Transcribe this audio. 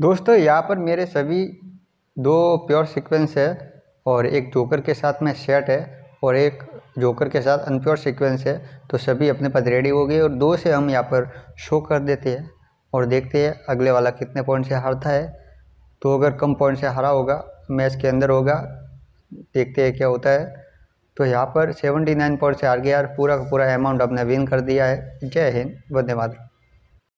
दोस्तों यहाँ पर मेरे सभी दो प्योर सीक्वेंस है और एक जोकर के साथ में सेट है और एक जोकर के साथ अनप्योर सीक्वेंस है तो सभी अपने पास रेडी हो गए और दो से हम यहाँ पर शो कर देते हैं और देखते हैं अगले वाला कितने पॉइंट से हारता है तो अगर कम पॉइंट से हारा होगा मैच के अंदर होगा देखते हैं क्या होता है तो यहाँ पर सेवेंटी नाइन पॉइंट से हार गया और पूरा का पूरा अमाउंट अपने विन कर दिया है जय हिंद धन्यवाद